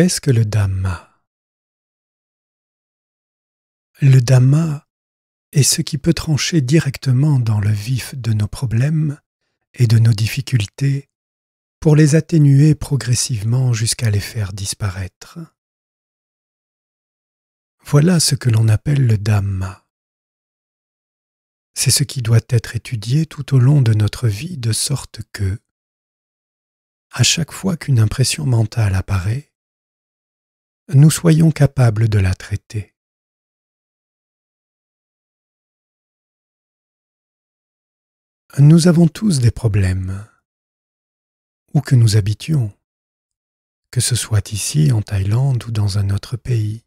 Qu'est-ce que le Dhamma Le Dhamma est ce qui peut trancher directement dans le vif de nos problèmes et de nos difficultés pour les atténuer progressivement jusqu'à les faire disparaître. Voilà ce que l'on appelle le Dhamma. C'est ce qui doit être étudié tout au long de notre vie de sorte que, à chaque fois qu'une impression mentale apparaît, nous soyons capables de la traiter. Nous avons tous des problèmes, où que nous habitions, que ce soit ici en Thaïlande ou dans un autre pays.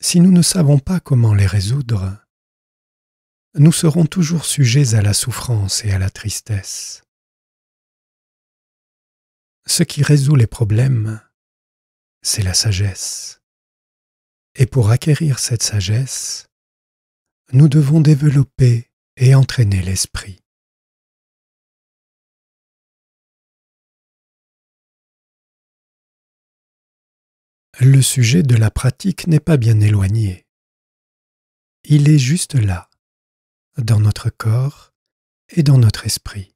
Si nous ne savons pas comment les résoudre, nous serons toujours sujets à la souffrance et à la tristesse ce qui résout les problèmes, c'est la sagesse. Et pour acquérir cette sagesse, nous devons développer et entraîner l'esprit. Le sujet de la pratique n'est pas bien éloigné. Il est juste là, dans notre corps et dans notre esprit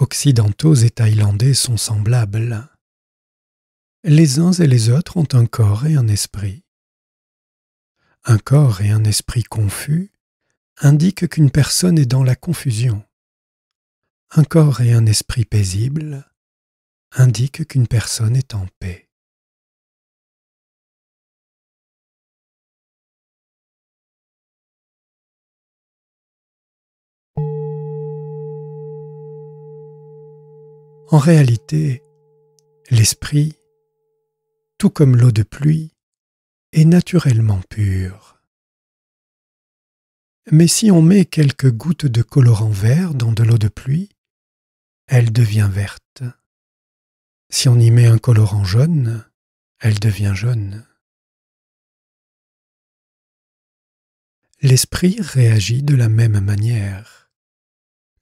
occidentaux et thaïlandais sont semblables. Les uns et les autres ont un corps et un esprit. Un corps et un esprit confus indiquent qu'une personne est dans la confusion. Un corps et un esprit paisible indiquent qu'une personne est en paix. En réalité, l'esprit, tout comme l'eau de pluie, est naturellement pur. Mais si on met quelques gouttes de colorant vert dans de l'eau de pluie, elle devient verte. Si on y met un colorant jaune, elle devient jaune. L'esprit réagit de la même manière.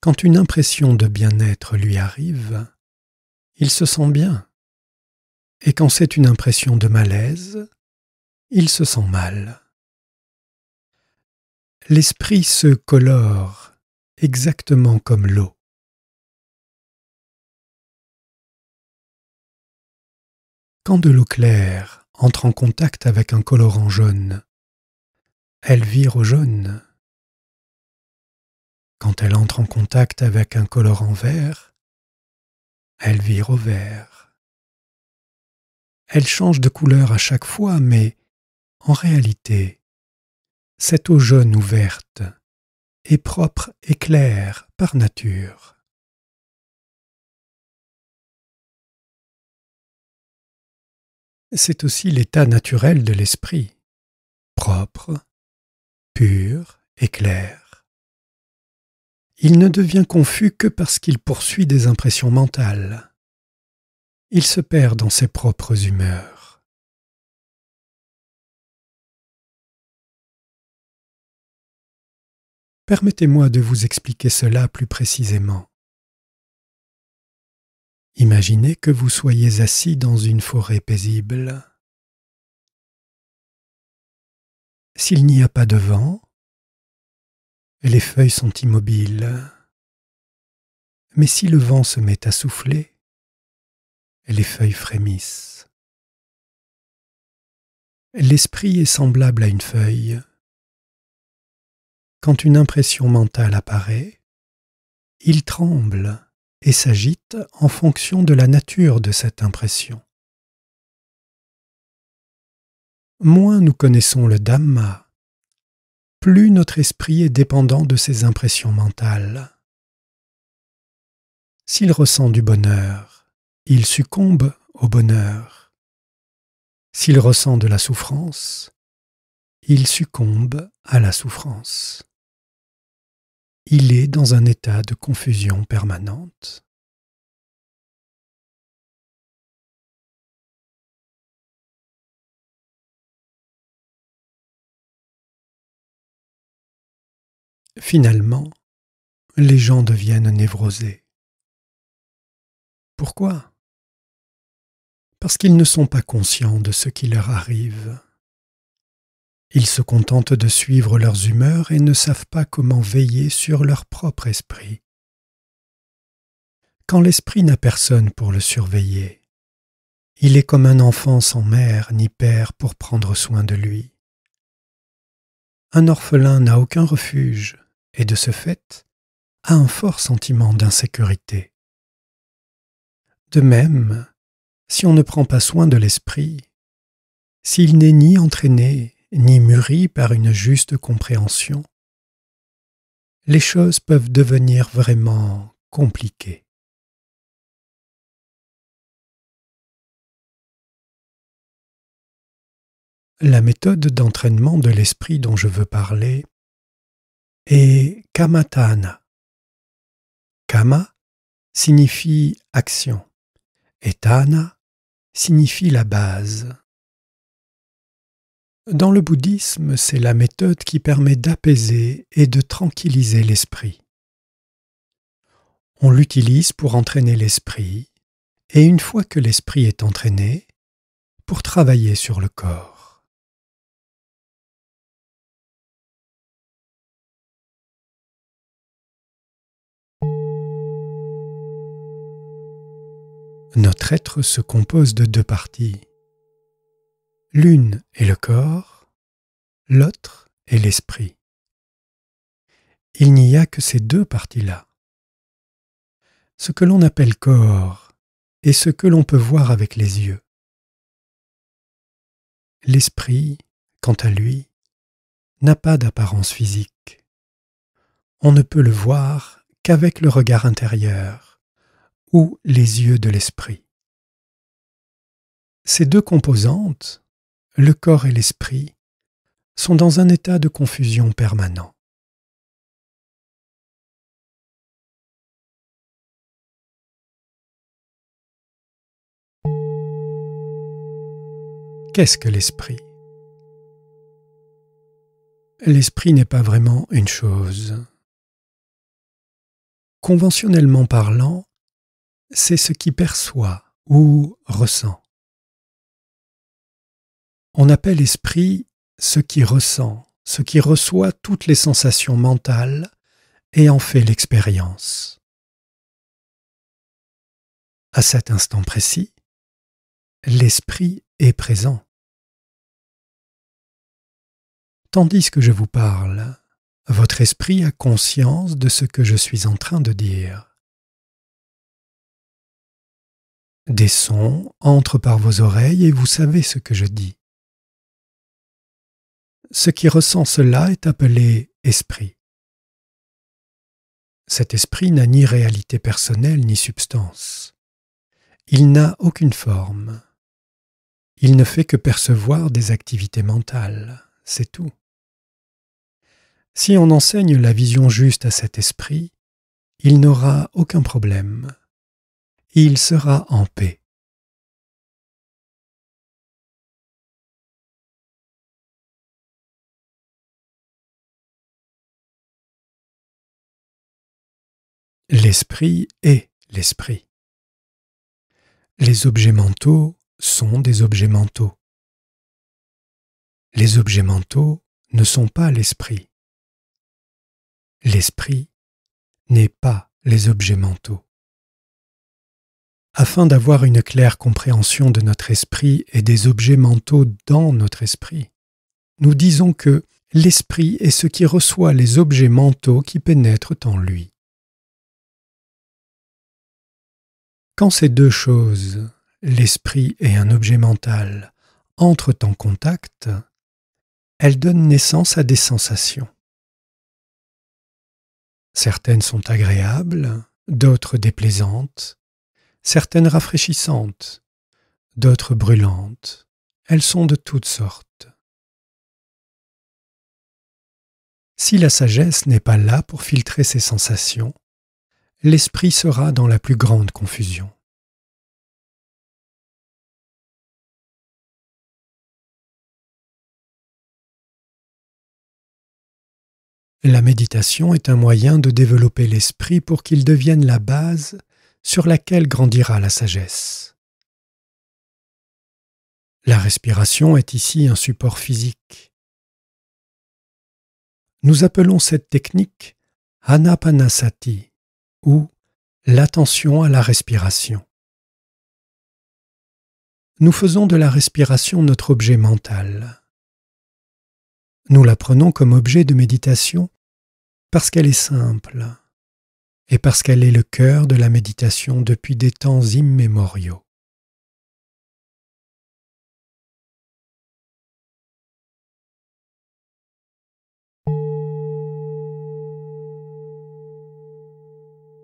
Quand une impression de bien-être lui arrive, il se sent bien. Et quand c'est une impression de malaise, il se sent mal. L'esprit se colore exactement comme l'eau. Quand de l'eau claire entre en contact avec un colorant jaune, elle vire au jaune. Quand elle entre en contact avec un colorant vert, elle vire au vert. Elle change de couleur à chaque fois, mais en réalité, cette eau jaune ouverte verte est propre et claire par nature. C'est aussi l'état naturel de l'esprit, propre, pur et clair il ne devient confus que parce qu'il poursuit des impressions mentales. Il se perd dans ses propres humeurs. Permettez-moi de vous expliquer cela plus précisément. Imaginez que vous soyez assis dans une forêt paisible. S'il n'y a pas de vent, les feuilles sont immobiles. Mais si le vent se met à souffler, les feuilles frémissent. L'esprit est semblable à une feuille. Quand une impression mentale apparaît, il tremble et s'agite en fonction de la nature de cette impression. Moins nous connaissons le Dhamma, plus notre esprit est dépendant de ses impressions mentales. S'il ressent du bonheur, il succombe au bonheur. S'il ressent de la souffrance, il succombe à la souffrance. Il est dans un état de confusion permanente. Finalement, les gens deviennent névrosés. Pourquoi Parce qu'ils ne sont pas conscients de ce qui leur arrive. Ils se contentent de suivre leurs humeurs et ne savent pas comment veiller sur leur propre esprit. Quand l'esprit n'a personne pour le surveiller, il est comme un enfant sans mère ni père pour prendre soin de lui. Un orphelin n'a aucun refuge et de ce fait à un fort sentiment d'insécurité. De même, si on ne prend pas soin de l'esprit, s'il n'est ni entraîné ni mûri par une juste compréhension, les choses peuvent devenir vraiment compliquées. La méthode d'entraînement de l'esprit dont je veux parler et kamatana. Kama signifie action et tana signifie la base. Dans le bouddhisme, c'est la méthode qui permet d'apaiser et de tranquilliser l'esprit. On l'utilise pour entraîner l'esprit, et une fois que l'esprit est entraîné, pour travailler sur le corps. Notre être se compose de deux parties. L'une est le corps, l'autre est l'esprit. Il n'y a que ces deux parties-là. Ce que l'on appelle corps est ce que l'on peut voir avec les yeux. L'esprit, quant à lui, n'a pas d'apparence physique. On ne peut le voir qu'avec le regard intérieur ou les yeux de l'esprit. Ces deux composantes, le corps et l'esprit, sont dans un état de confusion permanent. Qu'est-ce que l'esprit L'esprit n'est pas vraiment une chose. Conventionnellement parlant, c'est ce qui perçoit ou ressent. On appelle esprit ce qui ressent, ce qui reçoit toutes les sensations mentales et en fait l'expérience. À cet instant précis, l'esprit est présent. Tandis que je vous parle, votre esprit a conscience de ce que je suis en train de dire. Des sons entrent par vos oreilles et vous savez ce que je dis. Ce qui ressent cela est appelé esprit. Cet esprit n'a ni réalité personnelle ni substance. Il n'a aucune forme. Il ne fait que percevoir des activités mentales, c'est tout. Si on enseigne la vision juste à cet esprit, il n'aura aucun problème il sera en paix. L'esprit est l'esprit. Les objets mentaux sont des objets mentaux. Les objets mentaux ne sont pas l'esprit. L'esprit n'est pas les objets mentaux afin d'avoir une claire compréhension de notre esprit et des objets mentaux dans notre esprit. Nous disons que l'esprit est ce qui reçoit les objets mentaux qui pénètrent en lui. Quand ces deux choses, l'esprit et un objet mental, entrent en contact, elles donnent naissance à des sensations. Certaines sont agréables, d'autres déplaisantes, certaines rafraîchissantes, d'autres brûlantes. Elles sont de toutes sortes. Si la sagesse n'est pas là pour filtrer ces sensations, l'esprit sera dans la plus grande confusion. La méditation est un moyen de développer l'esprit pour qu'il devienne la base sur laquelle grandira la sagesse. La respiration est ici un support physique. Nous appelons cette technique Anapanasati ou l'attention à la respiration. Nous faisons de la respiration notre objet mental. Nous la prenons comme objet de méditation parce qu'elle est simple et parce qu'elle est le cœur de la méditation depuis des temps immémoriaux.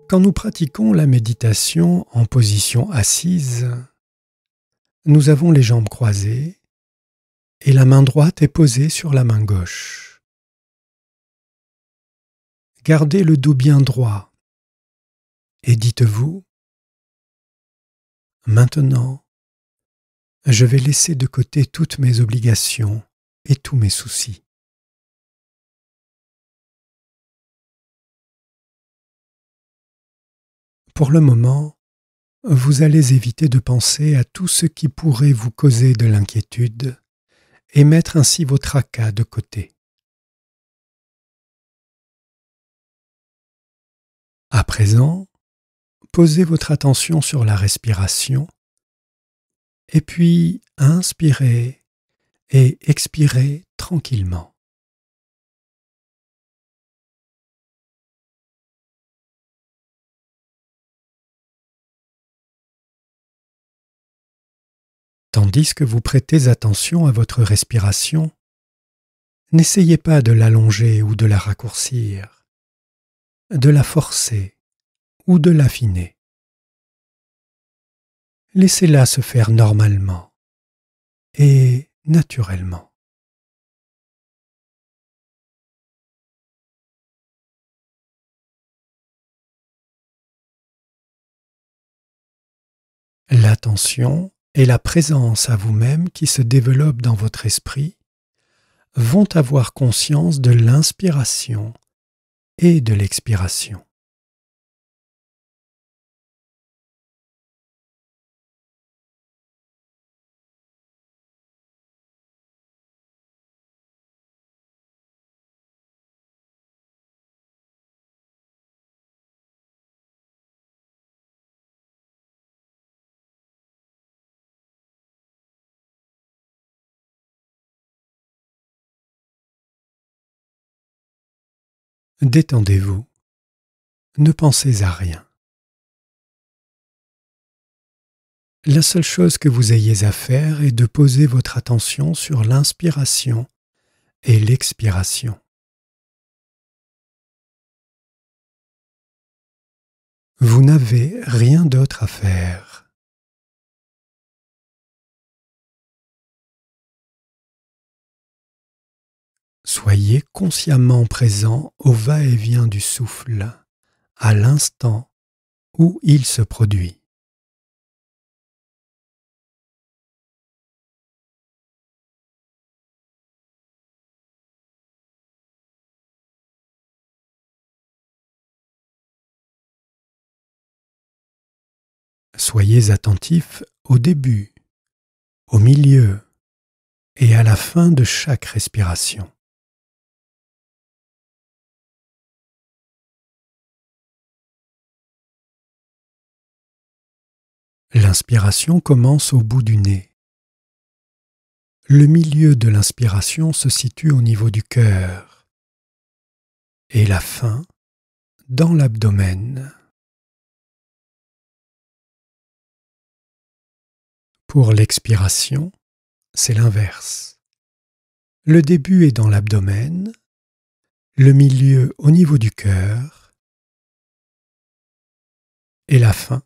Quand nous pratiquons la méditation en position assise, nous avons les jambes croisées et la main droite est posée sur la main gauche. Gardez le dos bien droit et dites-vous, Maintenant, je vais laisser de côté toutes mes obligations et tous mes soucis. Pour le moment, vous allez éviter de penser à tout ce qui pourrait vous causer de l'inquiétude et mettre ainsi vos tracas de côté. À présent, Posez votre attention sur la respiration et puis inspirez et expirez tranquillement. Tandis que vous prêtez attention à votre respiration, n'essayez pas de l'allonger ou de la raccourcir, de la forcer ou de l'affiner. Laissez-la se faire normalement et naturellement. L'attention et la présence à vous-même qui se développent dans votre esprit vont avoir conscience de l'inspiration et de l'expiration. Détendez-vous. Ne pensez à rien. La seule chose que vous ayez à faire est de poser votre attention sur l'inspiration et l'expiration. Vous n'avez rien d'autre à faire. Soyez consciemment présent au va-et-vient du souffle, à l'instant où il se produit. Soyez attentif au début, au milieu et à la fin de chaque respiration. L'inspiration commence au bout du nez. Le milieu de l'inspiration se situe au niveau du cœur et la fin dans l'abdomen. Pour l'expiration, c'est l'inverse. Le début est dans l'abdomen, le milieu au niveau du cœur et la fin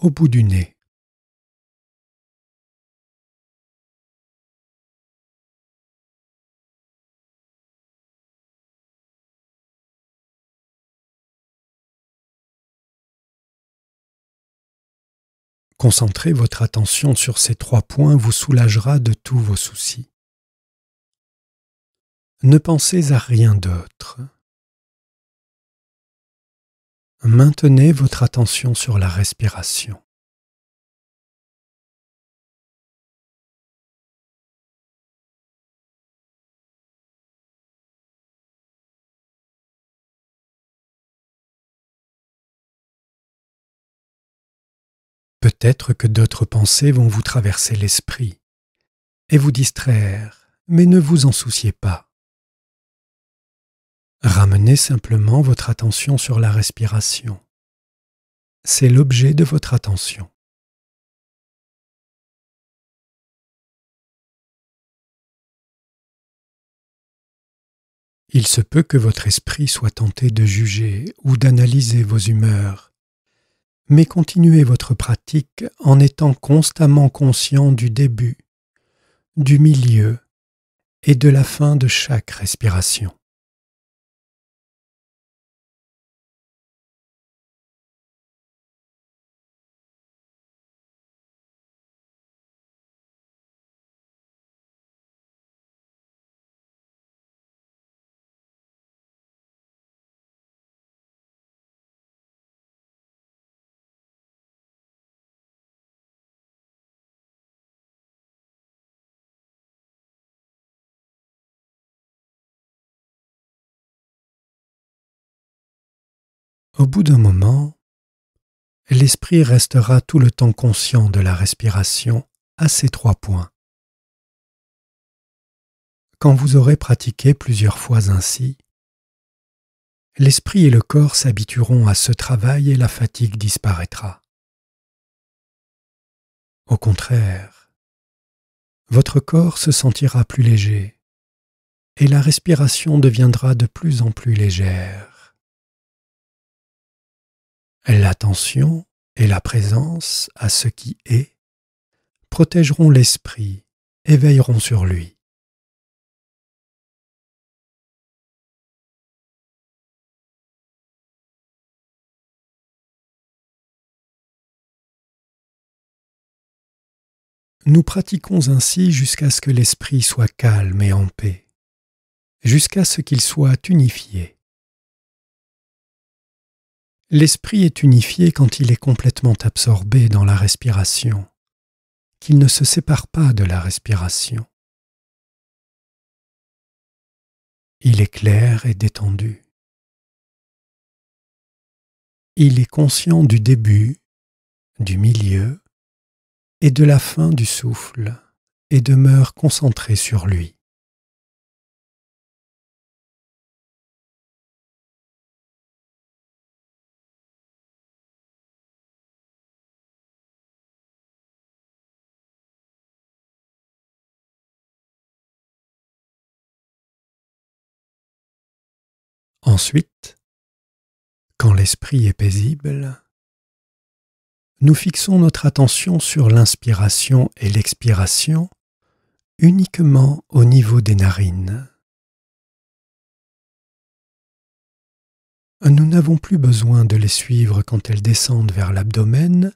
au bout du nez. Concentrer votre attention sur ces trois points vous soulagera de tous vos soucis. Ne pensez à rien d'autre. Maintenez votre attention sur la respiration. Peut-être que d'autres pensées vont vous traverser l'esprit et vous distraire, mais ne vous en souciez pas. Ramenez simplement votre attention sur la respiration. C'est l'objet de votre attention. Il se peut que votre esprit soit tenté de juger ou d'analyser vos humeurs, mais continuez votre pratique en étant constamment conscient du début, du milieu et de la fin de chaque respiration. Au bout d'un moment, l'esprit restera tout le temps conscient de la respiration à ces trois points. Quand vous aurez pratiqué plusieurs fois ainsi, l'esprit et le corps s'habitueront à ce travail et la fatigue disparaîtra. Au contraire, votre corps se sentira plus léger et la respiration deviendra de plus en plus légère. L'attention et la présence à ce qui est protégeront l'esprit et veilleront sur lui. Nous pratiquons ainsi jusqu'à ce que l'esprit soit calme et en paix, jusqu'à ce qu'il soit unifié. L'esprit est unifié quand il est complètement absorbé dans la respiration, qu'il ne se sépare pas de la respiration. Il est clair et détendu. Il est conscient du début, du milieu et de la fin du souffle et demeure concentré sur lui. Ensuite, quand l'esprit est paisible, nous fixons notre attention sur l'inspiration et l'expiration uniquement au niveau des narines. Nous n'avons plus besoin de les suivre quand elles descendent vers l'abdomen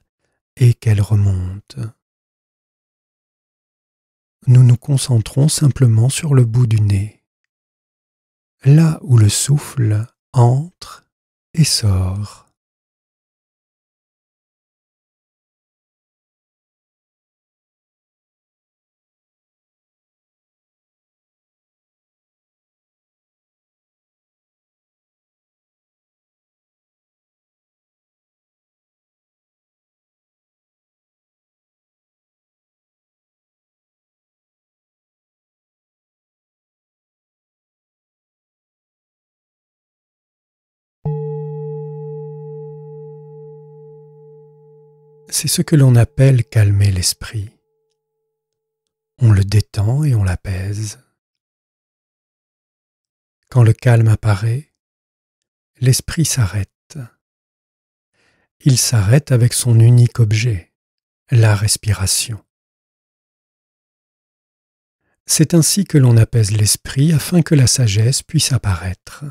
et qu'elles remontent. Nous nous concentrons simplement sur le bout du nez là où le souffle entre et sort. c'est ce que l'on appelle calmer l'esprit. On le détend et on l'apaise. Quand le calme apparaît, l'esprit s'arrête. Il s'arrête avec son unique objet, la respiration. C'est ainsi que l'on apaise l'esprit afin que la sagesse puisse apparaître.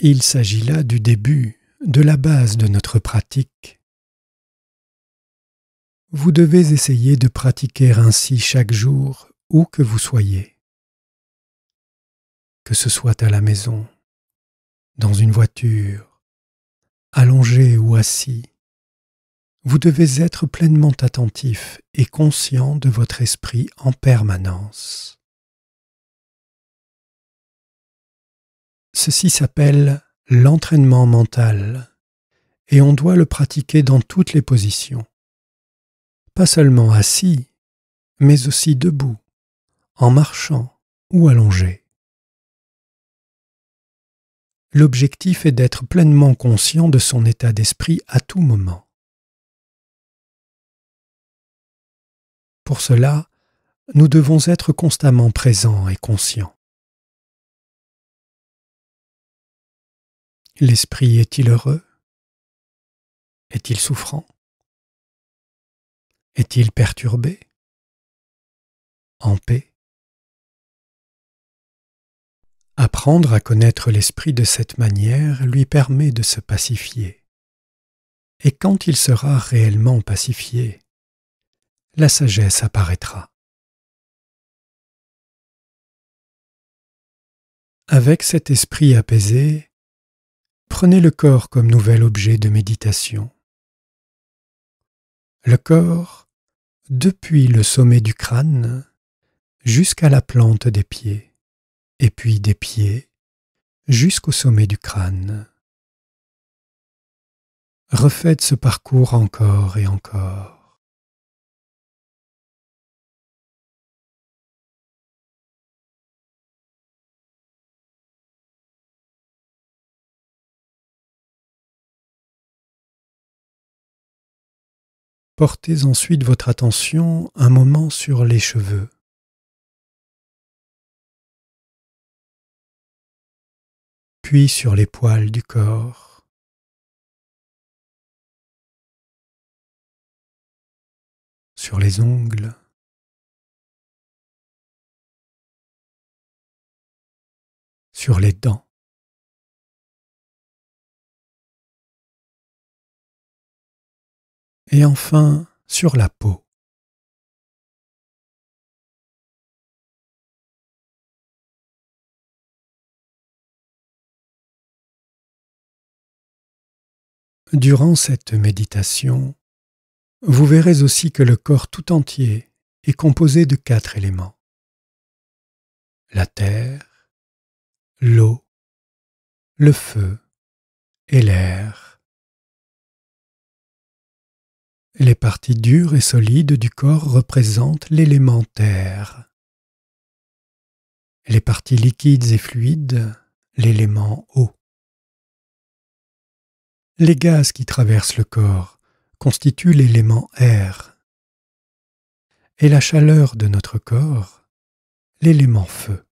Il s'agit là du début, de la base de notre pratique. Vous devez essayer de pratiquer ainsi chaque jour, où que vous soyez. Que ce soit à la maison, dans une voiture, allongé ou assis, vous devez être pleinement attentif et conscient de votre esprit en permanence. Ceci s'appelle l'entraînement mental, et on doit le pratiquer dans toutes les positions. Pas seulement assis, mais aussi debout, en marchant ou allongé. L'objectif est d'être pleinement conscient de son état d'esprit à tout moment. Pour cela, nous devons être constamment présents et conscients. L'esprit est-il heureux Est-il souffrant Est-il perturbé En paix Apprendre à connaître l'esprit de cette manière lui permet de se pacifier. Et quand il sera réellement pacifié, la sagesse apparaîtra. Avec cet esprit apaisé, Prenez le corps comme nouvel objet de méditation. Le corps, depuis le sommet du crâne jusqu'à la plante des pieds, et puis des pieds jusqu'au sommet du crâne. Refaites ce parcours encore et encore. Portez ensuite votre attention un moment sur les cheveux. puis sur les poils du corps. sur les ongles, sur les dents. et enfin sur la peau. Durant cette méditation, vous verrez aussi que le corps tout entier est composé de quatre éléments. La terre, l'eau, le feu et l'air. Les parties dures et solides du corps représentent l'élément terre. Les parties liquides et fluides, l'élément eau. Les gaz qui traversent le corps constituent l'élément air. Et la chaleur de notre corps, l'élément feu.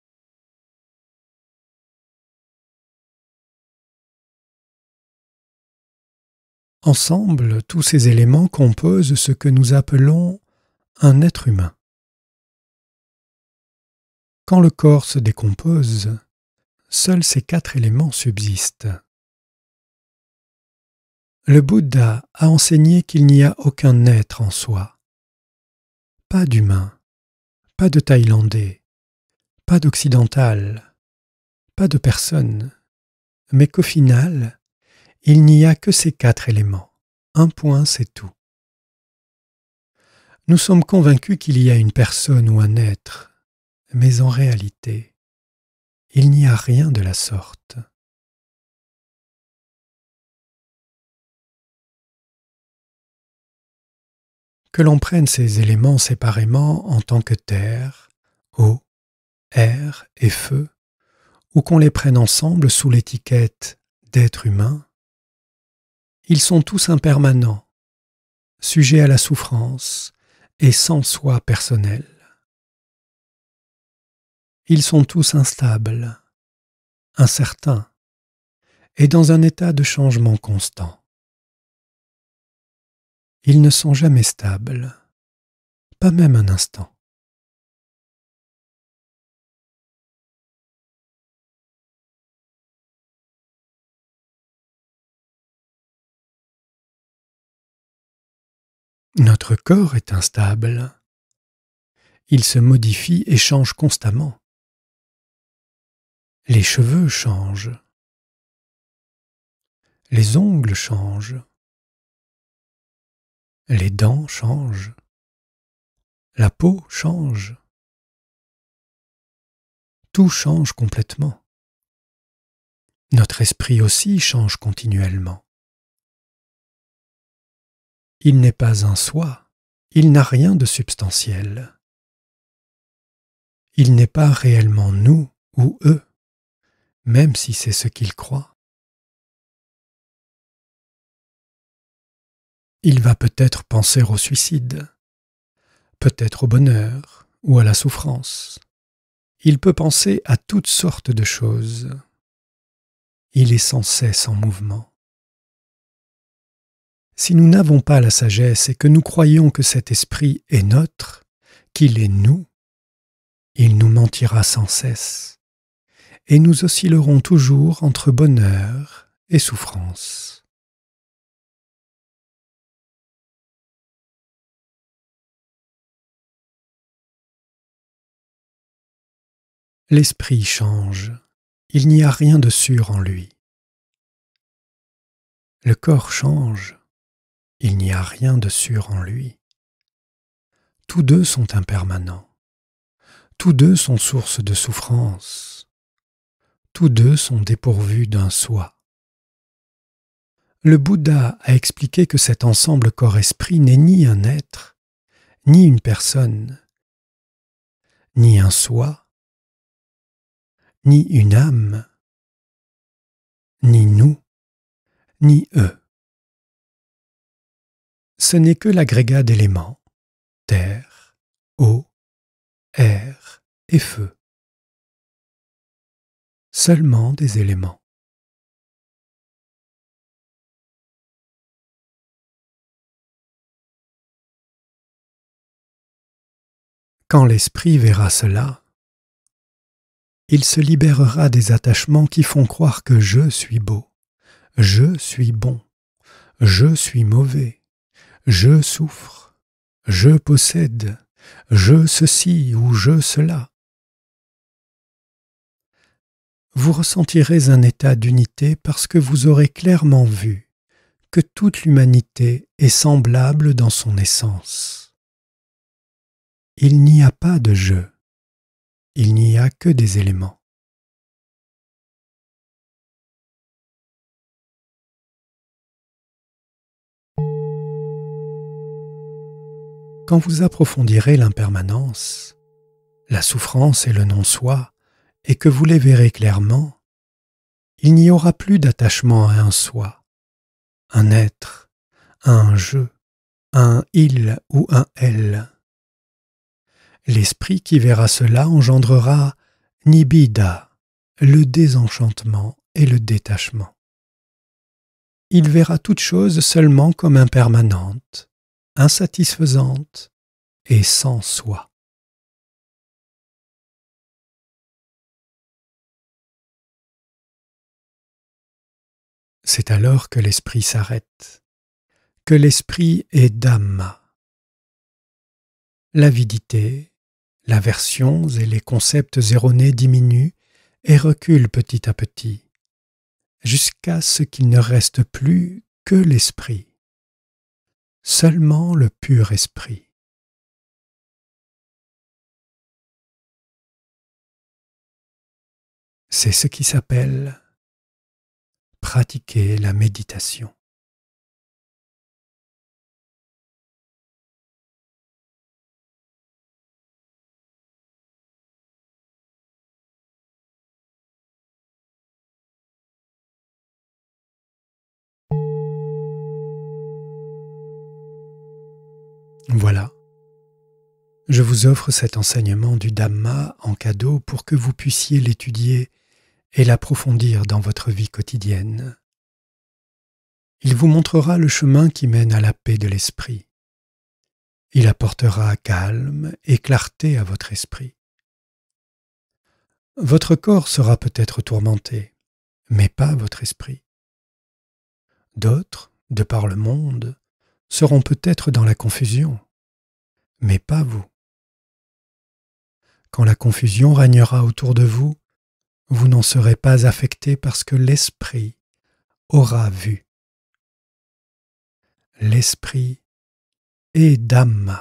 Ensemble, tous ces éléments composent ce que nous appelons un être humain. Quand le corps se décompose, seuls ces quatre éléments subsistent. Le Bouddha a enseigné qu'il n'y a aucun être en soi. Pas d'humain, pas de Thaïlandais, pas d'occidental, pas de personne, mais qu'au final, il n'y a que ces quatre éléments. Un point, c'est tout. Nous sommes convaincus qu'il y a une personne ou un être, mais en réalité, il n'y a rien de la sorte. Que l'on prenne ces éléments séparément en tant que terre, eau, air et feu, ou qu'on les prenne ensemble sous l'étiquette d'être humain, ils sont tous impermanents, sujets à la souffrance et sans soi personnel. Ils sont tous instables, incertains et dans un état de changement constant. Ils ne sont jamais stables, pas même un instant. Notre corps est instable. Il se modifie et change constamment. Les cheveux changent. Les ongles changent. Les dents changent. La peau change. Tout change complètement. Notre esprit aussi change continuellement il n'est pas un soi, il n'a rien de substantiel. Il n'est pas réellement nous ou eux, même si c'est ce qu'il croit. Il va peut-être penser au suicide, peut-être au bonheur ou à la souffrance. Il peut penser à toutes sortes de choses. Il est sans cesse en mouvement. Si nous n'avons pas la sagesse et que nous croyons que cet esprit est notre, qu'il est nous, il nous mentira sans cesse, et nous oscillerons toujours entre bonheur et souffrance. L'esprit change, il n'y a rien de sûr en lui. Le corps change, il n'y a rien de sûr en lui. Tous deux sont impermanents. Tous deux sont sources de souffrance. Tous deux sont dépourvus d'un soi. Le Bouddha a expliqué que cet ensemble corps-esprit n'est ni un être, ni une personne, ni un soi, ni une âme, ni nous, ni eux ce n'est que l'agrégat d'éléments terre, eau, air et feu. Seulement des éléments. Quand l'esprit verra cela, il se libérera des attachements qui font croire que je suis beau, je suis bon, je suis mauvais, je souffre, je possède, je ceci ou je cela. Vous ressentirez un état d'unité parce que vous aurez clairement vu que toute l'humanité est semblable dans son essence. Il n'y a pas de je », il n'y a que des éléments. Quand vous approfondirez l'impermanence, la souffrance et le non-soi, et que vous les verrez clairement, il n'y aura plus d'attachement à un soi, un être, un je, un il ou un elle. L'esprit qui verra cela engendrera Nibida, le désenchantement et le détachement. Il verra toute chose seulement comme impermanente, insatisfaisante et sans soi. C'est alors que l'esprit s'arrête, que l'esprit est d'âme. L'avidité, l'aversion et les concepts erronés diminuent et reculent petit à petit, jusqu'à ce qu'il ne reste plus que l'esprit seulement le pur esprit. C'est ce qui s'appelle pratiquer la méditation. Je vous offre cet enseignement du Dhamma en cadeau pour que vous puissiez l'étudier et l'approfondir dans votre vie quotidienne. Il vous montrera le chemin qui mène à la paix de l'esprit. Il apportera calme et clarté à votre esprit. Votre corps sera peut-être tourmenté, mais pas votre esprit. D'autres, de par le monde, seront peut-être dans la confusion, mais pas vous. Quand la confusion règnera autour de vous, vous n'en serez pas affecté parce que l'Esprit aura vu. L'Esprit est d'âme.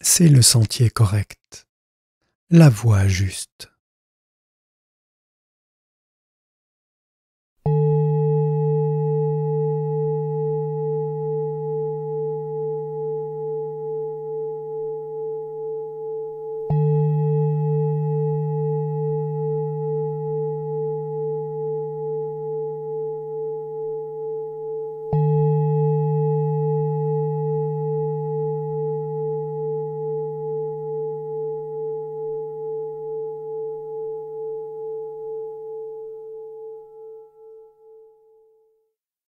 C'est le sentier correct, la voie juste.